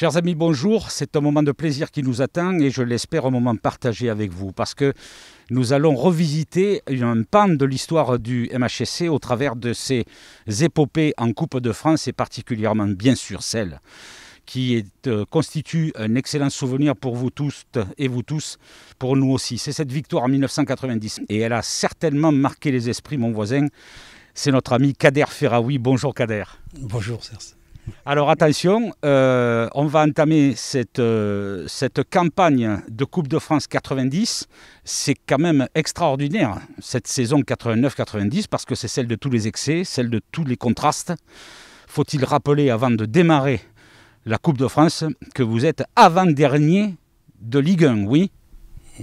Chers amis, bonjour. C'est un moment de plaisir qui nous attend et je l'espère un moment partagé avec vous parce que nous allons revisiter un pan de l'histoire du MHSC au travers de ses épopées en Coupe de France et particulièrement bien sûr celle qui euh, constitue un excellent souvenir pour vous tous et vous tous, pour nous aussi. C'est cette victoire en 1990 et elle a certainement marqué les esprits, mon voisin. C'est notre ami Kader Ferraoui. Bonjour Kader. Bonjour Serge. Alors attention, euh, on va entamer cette, euh, cette campagne de Coupe de France 90. C'est quand même extraordinaire, cette saison 89-90, parce que c'est celle de tous les excès, celle de tous les contrastes. Faut-il rappeler, avant de démarrer la Coupe de France, que vous êtes avant-dernier de Ligue 1, oui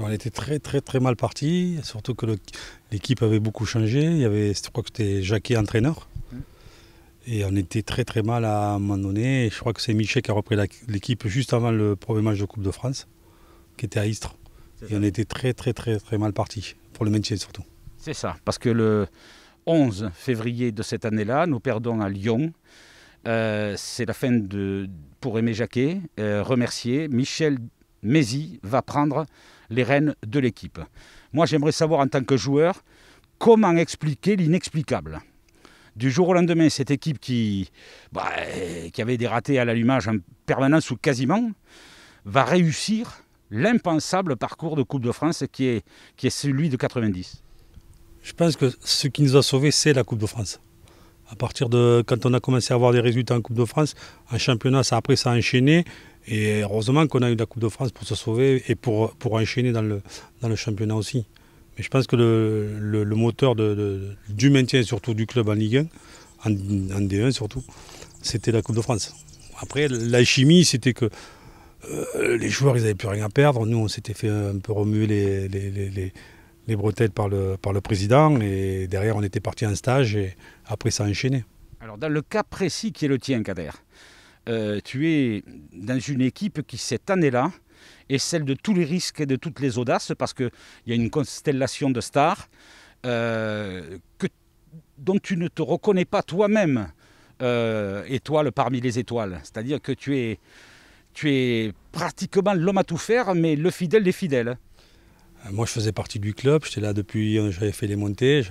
on était très très très mal parti, surtout que l'équipe avait beaucoup changé. Il y avait, je crois que c'était Jacquet entraîneur. Et on était très très mal à un moment donné. je crois que c'est Michel qui a repris l'équipe juste avant le premier match de Coupe de France, qui était à Istres. Et on était très très très très mal parti, pour le maintien surtout. C'est ça, parce que le 11 février de cette année-là, nous perdons à Lyon. Euh, c'est la fin de, pour Aimé Jacquet, euh, remercier. Michel Mézi va prendre les rênes de l'équipe. Moi j'aimerais savoir en tant que joueur, comment expliquer l'inexplicable du jour au lendemain, cette équipe qui, bah, qui avait des ratés à l'allumage en permanence ou quasiment, va réussir l'impensable parcours de Coupe de France qui est, qui est celui de 90 Je pense que ce qui nous a sauvés, c'est la Coupe de France. À partir de quand on a commencé à avoir des résultats en Coupe de France, en championnat, ça, après ça a enchaîné. Et heureusement qu'on a eu la Coupe de France pour se sauver et pour, pour enchaîner dans le, dans le championnat aussi. Mais je pense que le, moteur du maintien, surtout du club en Ligue 1, en, D1 surtout, c'était la Coupe de France. Après, la chimie, c'était que euh, les joueurs, ils n'avaient plus rien à perdre. Nous, on s'était fait un peu remuer les, bretelles par le, président. Et derrière, on était parti en stage et après, ça a enchaîné. Alors, dans le cas précis qui est le tien, Kader, euh, tu es dans une équipe qui, cette année-là, et celle de tous les risques et de toutes les audaces, parce qu'il y a une constellation de stars euh, dont tu ne te reconnais pas toi-même, étoile euh, parmi les étoiles. C'est-à-dire que tu es, pratiquement l'homme à tout faire, mais le fidèle des fidèles. Moi, je faisais partie du club, j'étais là depuis, j'avais fait les montées,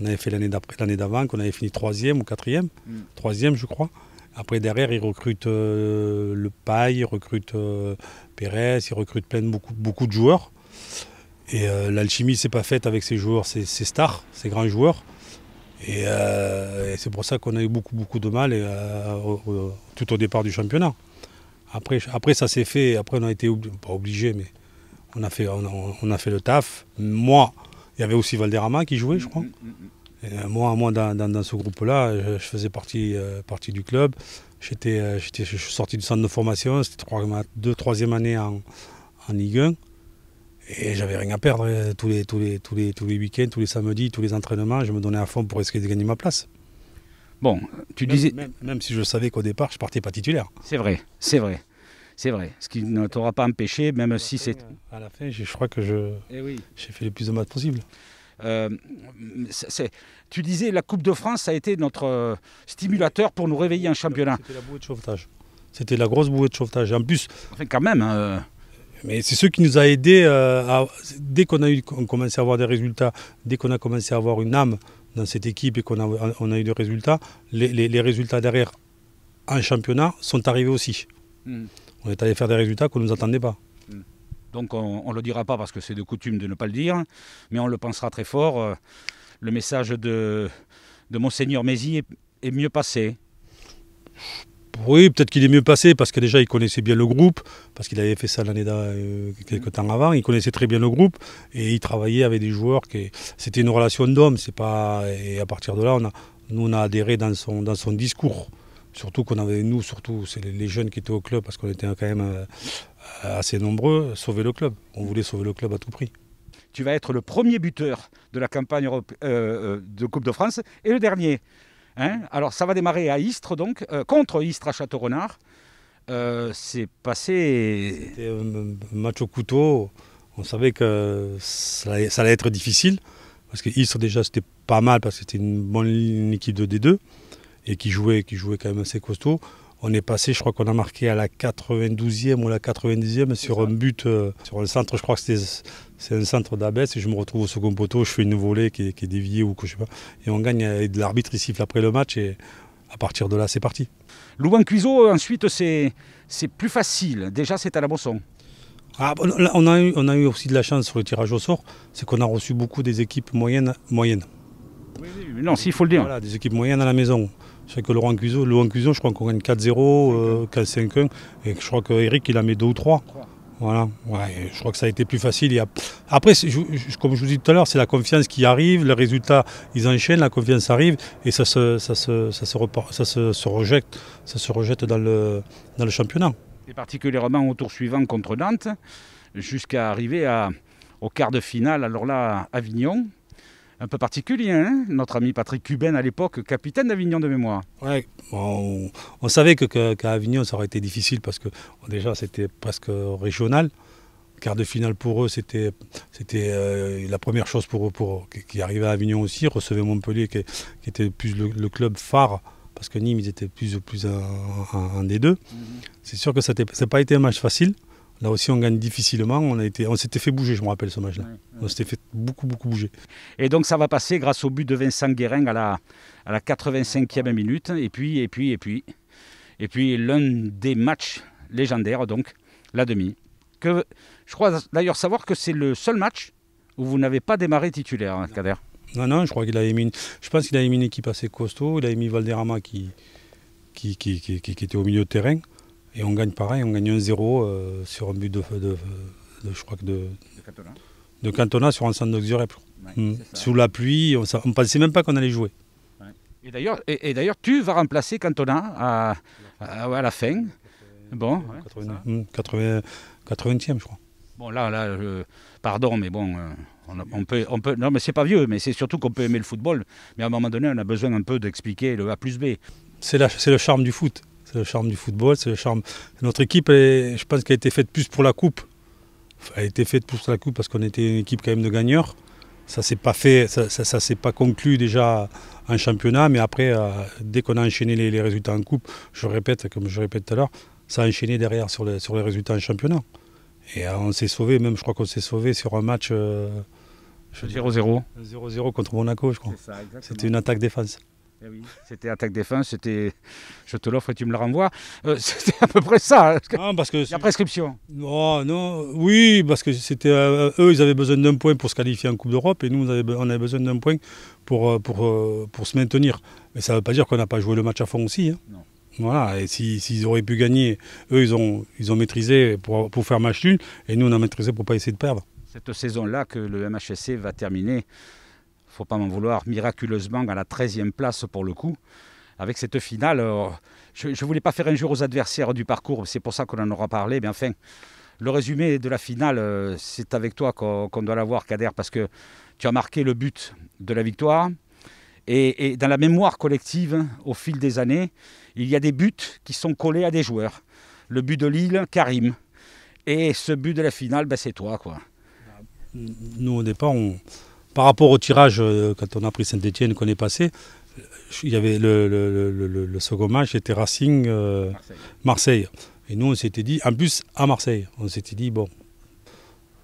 on avait fait l'année d'avant, qu'on avait fini troisième ou quatrième, mm. troisième, je crois. Après, derrière, ils recrutent euh, le Paille, ils recrutent euh, Pérez, ils recrutent plein de, beaucoup, beaucoup de joueurs. Et l'alchimie euh, l'alchimie, c'est pas faite avec ces joueurs, ces, stars, ces grands joueurs. Et, c'est pour ça qu'on a eu beaucoup, beaucoup de mal et, tout au départ du championnat. Après, après ça s'est fait, après, on a été, obligés, pas obligé, mais on a, fait, on a fait le taf. Moi, il y avait aussi Valderrama qui jouait, je crois. Mm, mm, mm, euh, moi, dans, dans, ce groupe-là, je, faisais partie, euh, partie du club. Euh, je suis sorti du centre de formation, c'était ma deux, troisième année en, en Ligue 1. Et j'avais rien à perdre tous les, week-ends, tous les samedis, tous les entraînements. Je me donnais à fond pour essayer de gagner ma place. Bon, tu même, disais. Même, si je savais qu'au départ, je partais pas titulaire. C'est vrai, c'est vrai. C'est vrai. Ce qui ne t'aura pas empêché, même si c'est. À la fin, je, crois que eh J'ai fait le plus de maths possible. Euh, tu disais, la Coupe de France, ça a été notre euh, stimulateur pour nous réveiller en championnat. C'était la bouée de sauvetage. C'était la grosse bouée de sauvetage. En plus. Enfin, quand même. Euh, mais c'est ce qui nous a aidé dès qu'on a eu, commencé à avoir des résultats, dès qu'on a commencé à avoir une âme dans cette équipe et qu'on a, eu des résultats, les, résultats derrière un championnat sont arrivés aussi. Hmm. On est allé faire des résultats qu'on ne nous attendait pas. Donc on ne le dira pas parce que c'est de coutume de ne pas le dire, mais on le pensera très fort. Euh, le message de, Monseigneur Mézy est, mieux passé. Oui, peut-être qu'il est mieux passé parce que déjà il connaissait bien le groupe, parce qu'il avait fait ça l'année euh, quelques temps avant. Il connaissait très bien le groupe et il travaillait avec des joueurs qui c'était une relation d'homme. C'est pas et à partir de là, on a, nous on a adhéré dans dans son discours. Surtout qu'on avait, nous, surtout, c'est les jeunes qui étaient au club, parce qu'on était quand même euh, assez nombreux, sauver le club. On voulait sauver le club à tout prix. Tu vas être le premier buteur de la campagne euh, euh, de Coupe de France et le dernier. Hein. Alors ça va démarrer à Istres, donc, contre Istres à Château-Renard. c'est passé. C'était un match au couteau. On savait que ça allait, être difficile. Parce que déjà, c'était pas mal parce que c'était une bonne équipe de D2 et qui jouait, qui jouait quand même assez costaud. On est passé, je crois qu'on a marqué à la 92e ou la 90e sur un but, euh, sur un centre, je crois que c'est un centre d'Abès et je me retrouve au second poteau, je fais une volée qui est, déviée ou que je sais pas. Et on gagne, et l'arbitre il siffle après le match et à partir de là c'est parti. louvain Cuiseau, ensuite c'est plus facile, déjà c'est à la Bosson. Ah, on, a eu, on a eu aussi de la chance sur le tirage au sort, c'est qu'on a reçu beaucoup des équipes moyennes. moyennes. Oui, oui, non, s'il faut le dire. Voilà, des équipes moyennes à la maison. Je sais que Laurent Cuzon, Laurent je crois qu'on gagne 4-0, 4-5-1, euh, et je crois qu'Eric, il a mis 2 ou 3. Voilà, je crois que ça a été plus facile. Après, comme je vous dis tout à l'heure, c'est la confiance qui arrive, les résultats, ils enchaînent, la confiance arrive et ça se, ça se, ça ça se, rejette, ça se rejette dans, le, dans le championnat. Et particulièrement au tour suivant contre Nantes, jusqu'à arriver à, au quart de finale, alors là, Avignon un peu particulier, hein, notre ami Patrick Cuben à l'époque, capitaine d'Avignon de mémoire. Ouais, on, savait qu'à que, Avignon ça aurait été difficile parce que déjà c'était presque régional. Quart de finale pour eux, c'était euh, la première chose pour eux, pour qui, arrivait à Avignon aussi, recevait Montpellier qui, était plus le, club phare. Parce que Nîmes, ils étaient plus ou plus un, des deux. Mhm. C'est sûr que ça n'a pas été un match facile. Là aussi, on gagne difficilement. On, on s'était fait bouger, je me rappelle, ce match-là. On s'était fait beaucoup, beaucoup bouger. Et donc, ça va passer grâce au but de Vincent Guérin à la, à la 85e minute. Et puis, et puis, et puis, et puis, l'un des matchs légendaires, donc, la demi. Que, je crois d'ailleurs savoir que c'est le seul match où vous n'avez pas démarré titulaire, hein, Kader. Non, non, je crois qu'il a mis je pense qu'il a mis une équipe assez costaud. Il a mis Valderrama qui, qui, qui, qui était au milieu de terrain. Et on gagne pareil, on gagne 1-0 euh, sur un but de, de, je crois que de, Cantona. de Cantona sur un centre d'Oxurep. Hmm. Sous la pluie, on ne pensait même pas qu'on allait jouer. Et d'ailleurs, tu vas remplacer Cantona à, la fin. Bon, 80, 80, e je crois. Bon, là, là, pardon, mais bon, euh, on, peut, on peut. Non, mais c'est pas vieux, mais c'est surtout qu'on peut aimer le football. Mais à un moment donné, on a besoin un peu d'expliquer le A plus B. C'est le charme du foot. C'est le charme du football, c'est le charme. Notre équipe, je pense qu'elle a été faite plus pour la coupe. elle a été faite plus pour la coupe parce qu'on était une équipe quand même de gagneurs. Ça s'est pas fait, ça, s'est pas conclu déjà en championnat, mais après, euh, dès qu'on a enchaîné les, résultats en coupe, je répète, comme je répète tout à l'heure, ça a enchaîné derrière sur, sur les résultats en championnat. Et euh, on s'est sauvé, même je crois qu'on s'est sauvé sur un match. 0-0. Euh, 0-0 contre Monaco, je crois. C'était une attaque défense. Eh c'était attaque défense, c'était je te l'offre et tu me la renvoies. Euh, c'était à peu près ça. Non, hein, ah, parce que la prescription. Non, ah, non, oui, parce que c'était euh, eux, ils avaient besoin d'un point pour se qualifier en Coupe d'Europe et nous, on avait, besoin d'un point pour, euh, pour, se maintenir. Mais ça ne veut pas dire qu'on n'a pas joué le match à fond aussi. Hein. Non. Voilà, et s'ils auraient pu gagner, eux, ils ont, ils ont maîtrisé pour, pour faire match nul et nous, on a maîtrisé pour ne pas essayer de perdre. Cette saison-là que le MHSC va terminer faut pas m'en vouloir, miraculeusement à la 13e place pour le coup. Avec cette finale, euh, je ne voulais pas faire un injure aux adversaires du parcours, c'est pour ça qu'on en aura parlé, mais enfin, le résumé de la finale, euh, c'est avec toi qu'on doit l'avoir, Kader, parce que tu as marqué le but de la victoire. Et, dans la mémoire collective, au fil des années, il y a des buts qui sont collés à des joueurs. Le but de Lille, Karim. Et ce but de la finale, ben, c'est toi. Quoi. Nous, au départ, on, par rapport au tirage, euh, quand on a pris Saint-Etienne, qu'on est passé, il y avait le, second match, c'était Racing euh, Marseille. Et nous, on s'était dit, en plus à Marseille, on s'était dit, bon,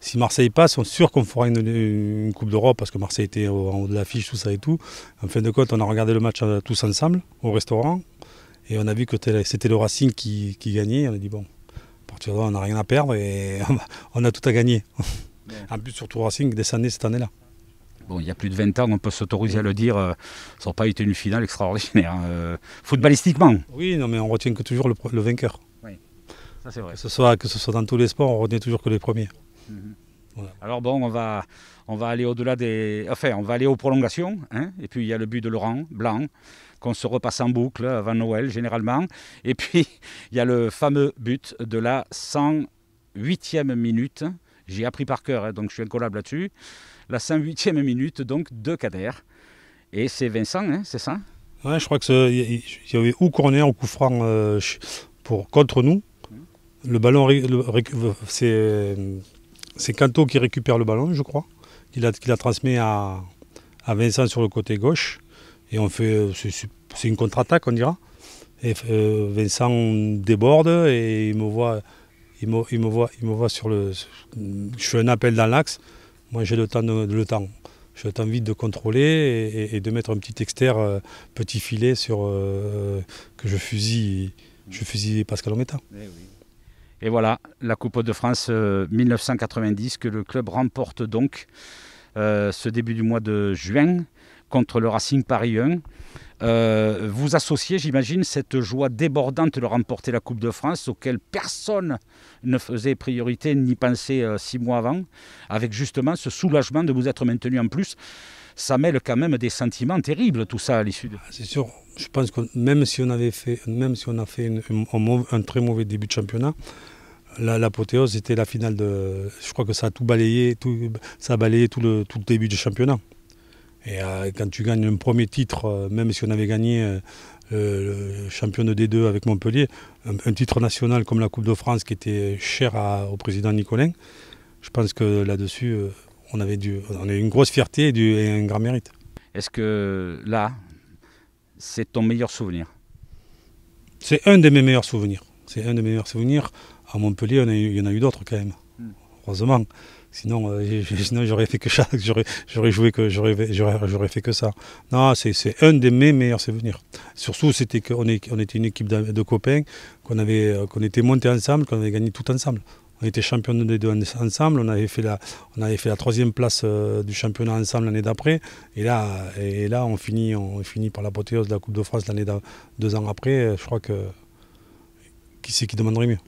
si Marseille passe, on est sûr qu'on fera une, Coupe d'Europe parce que Marseille était en haut de l'affiche, tout ça et tout. En fin de compte, on a regardé le match euh, tous ensemble au restaurant et on a vu que c'était le Racing qui, gagnait. On a dit, bon, à partir de là, on n'a rien à perdre et on a tout à gagner. En plus, surtout Racing descendait cette année-là bon, il y a plus de 20 ans, on peut s'autoriser à le dire, euh, ça n'a pas été une finale extraordinaire, hein, euh, footballistiquement. Oui, non, mais on retient que toujours le, vainqueur. Oui, ça c'est vrai. Que ce, soit, que ce soit dans tous les sports, on retient toujours que les premiers. Mhm. Alors bon, on va, on va aller au-delà des... Enfin, on va aller aux prolongations, hein. et puis il y a le but de Laurent, blanc qu'on se repasse en boucle euh, avant Noël généralement. Et puis, il y a le fameux but de la 108e minute. J'ai appris par cœur, hein, donc je suis incollable là-dessus la 108e minute donc de Kader. Et c'est Vincent, hein, c'est ça Ouais, je crois que y avait ou corner ou coup franc euh, pour contre nous. Mmh. Le ballon, c'est c'est Canto qui récupère le ballon, je crois, Il a, transmis transmet à, Vincent sur le côté gauche. Et on fait, euh, c'est une contre-attaque, on dira. Et euh, Vincent déborde et il me voit, il il me voit, il me voit sur le. Je fais un appel dans l'axe. Moi, j'ai le temps, de, le temps. J'ai envie de contrôler et, de mettre un petit exter euh, petit filet sur euh, que je fusille, je fusille Pascal Ometa. Eh et voilà, la Coupe de France 1990 euh, que le club remporte donc ce début du mois de juin contre le Racing Paris 1. Euh, vous associez, j'imagine, cette joie débordante de remporter la Coupe de France auquel personne ne faisait priorité ni pensait euh, six mois avant, avec justement ce soulagement de vous être maintenu en plus. Ça mêle quand même des sentiments terribles, tout ça, à l'issue ah, C'est sûr, je pense que même si on, avait fait, même si on a fait un, très mauvais début de championnat, l'apothéose, était la finale de. Je crois que ça a tout balayé, ça a balayé tout le, tout le début du championnat. Et euh, quand tu gagnes un premier titre, euh, même si on avait gagné euh, le champion de D2 avec Montpellier, un, titre national comme la Coupe de France qui était cher au président Nicolin, je pense que là-dessus, on avait a eu une grosse fierté et, un grand mérite. Est-ce que là, c'est ton meilleur souvenir C'est un de mes meilleurs souvenirs. C'est un de mes meilleurs souvenirs. À Montpellier, il y en a eu d'autres quand même, hmm. heureusement. Euh, sinon, j'aurais fait que ça, j'aurais joué que j'aurais fait que ça. Non, c'est un de mes meilleurs souvenirs. Surtout, c'était qu'on était une équipe de, copains, qu'on avait, euh, qu'on était montés ensemble, qu'on avait gagné tout ensemble. On était champion des deux ensemble, on avait fait la, on avait fait la troisième place euh, du championnat ensemble l'année d'après. Et là, et là, on finit, on finit par l'apothéose de la Coupe de France l'année deux ans après. Je crois que qui c'est qui demanderait mieux.